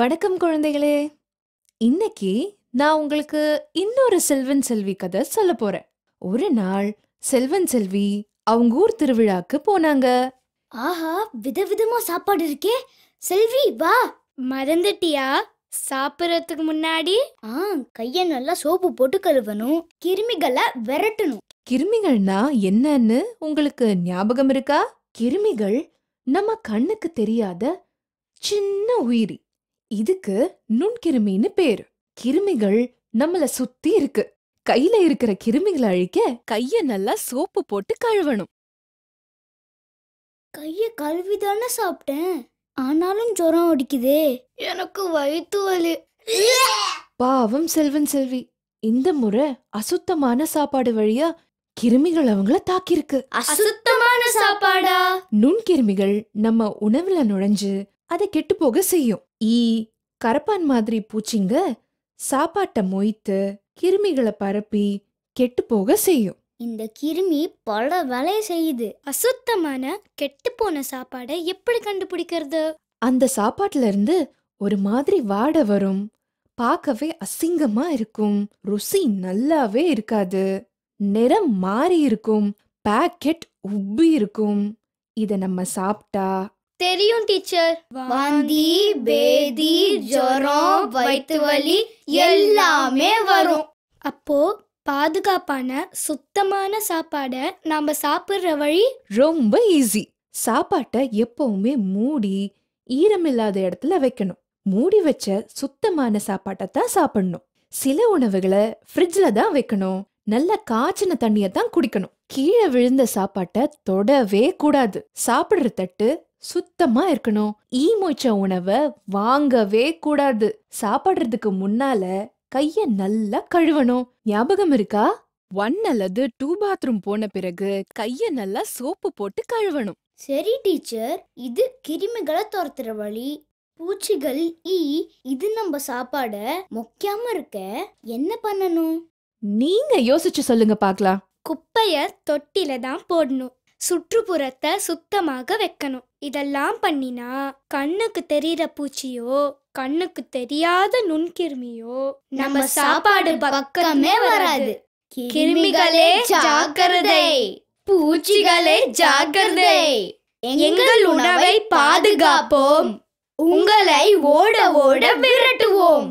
வணக்கம் குழந்தைகளே இன்னைக்கு நான் உங்களுக்கு இன்னொரு செல்வன் செல்வி கதை சொல்ல போறேன் ஒரு நாள் செல்வன் செல்வி அவங்க ஊர் திருவிழாக்கு போனாங்க ஆஹா விதவிதமா சாப்பாடு இருக்கே செல்வி வா மறந்துட்டியா சாப்பிடறதுக்கு முன்னாடி ஆ கைய நல்லா சோப்பு போட்டு கழுவணும் கிருமிகளை விரட்டணும் கிருமிகள்னா என்னன்னு உங்களுக்கு ஞாபகம் இருக்கா கிருமிகள் நம்ம கண்ணுக்கு தெரியாத சின்ன உயிரி இதுக்கு நுண்கிருமின்னு பேர் கிருமிகள் நம்மள சுத்தி இருக்கு கையில இருக்கிற கிருமிகளை அழிக்க கைய நல்லா சோப்பு போட்டு கழுவணும் கைய கழுவிதானே சாப்பிட்டேன் ஆனாலும் ஜுரம் அடிக்குதே எனக்கு வயிற்று வலி பாவம் செல்வன் செல்வி இந்த முறை அசுத்தமான சாப்பாடு வழியா கிருமிகள் அவங்கள தாக்கியிருக்கு அசுத்தமான சாப்பாடா நுண்கிருமிகள் நம்ம உணவுல நுழைஞ்சு அதை கெட்டு போக செய்யும் ஈ கரப்பான் மாதிரி பூச்சிங்க சாப்பாட்டை மொய்த்து கிருமிகளை பரப்பி கெட்டு போக செய்யும் இந்த கிருமி பல வேலையை செய்யுது அசுத்தமான கெட்டு போன சாப்பாடை எப்படி கண்டுபிடிக்கிறது அந்த சாப்பாட்டுல இருந்து ஒரு மாதிரி வாட வரும் பார்க்கவே அசிங்கமா இருக்கும் ருசி நல்லாவே இருக்காது நிறம் மாறி இருக்கும் பேக்கெட் உப்பி இருக்கும் இதை நம்ம சாப்பிட்டா தெரியும் டீச்சர் வாந்தி பேதி ஜரம் வயிற்று வலி எல்லாமே வரும் அப்போ பாதுகாப்பான சுத்தமான சாப்பாடை நாம சாப்பிடுற வழி ரொம்ப ஈஸி சாப்பாட்டை எப்பவுமே மூடி ஈரமில்லாத இடத்துல வைக்கணும் மூடி வச்ச சுத்தமான சாப்பாட்டை தான் சாப்பிடணும் சில உணவுகளை ஃப்ரிட்ஜில் தான் வைக்கணும் நல்ல காய்ச்சின தண்ணியை தான் குடிக்கணும் கீழே விழுந்த சாப்பாட்டை தொடவே கூடாது சாப்பிட்ற தட்டு சுத்தமா இருக்கணும் ஈ மொய்ச்ச உணவை வாங்கவே கூடாது சாப்பிடுறதுக்கு முன்னால கைய நல்லா கழுவணும் ஞாபகம் இருக்கா ஒன் அல்லது டூ பாத்ரூம் போன பிறகு கைய நல்லா சோப்பு போட்டு கழுவணும் சரி டீச்சர் இது கிருமிகளை துரத்துற வழி பூச்சிகள் ஈ இது நம்ம சாப்பாட மொக்காம இருக்க என்ன பண்ணணும் நீங்க யோசிச்சு சொல்லுங்க பாக்கலாம் குப்பைய தொட்டில தான் போடணும் சுற்றுப்புறத்தை சுத்தமாக வைக்கணும் இதெல்லாம் பண்ணினா கண்ணுக்கு தெரியற பூச்சியோ கண்ணுக்கு தெரியாத நுண்கிருமியோ நம்ம சாப்பாடு பக்கமே வராது கிருமிகளே ஜாக்கிரதை பூச்சிகளே ஜாக்கிரதை எங்கள் உணவை பாதுகாப்போம் உங்களை ஓட ஓட விரட்டுவோம்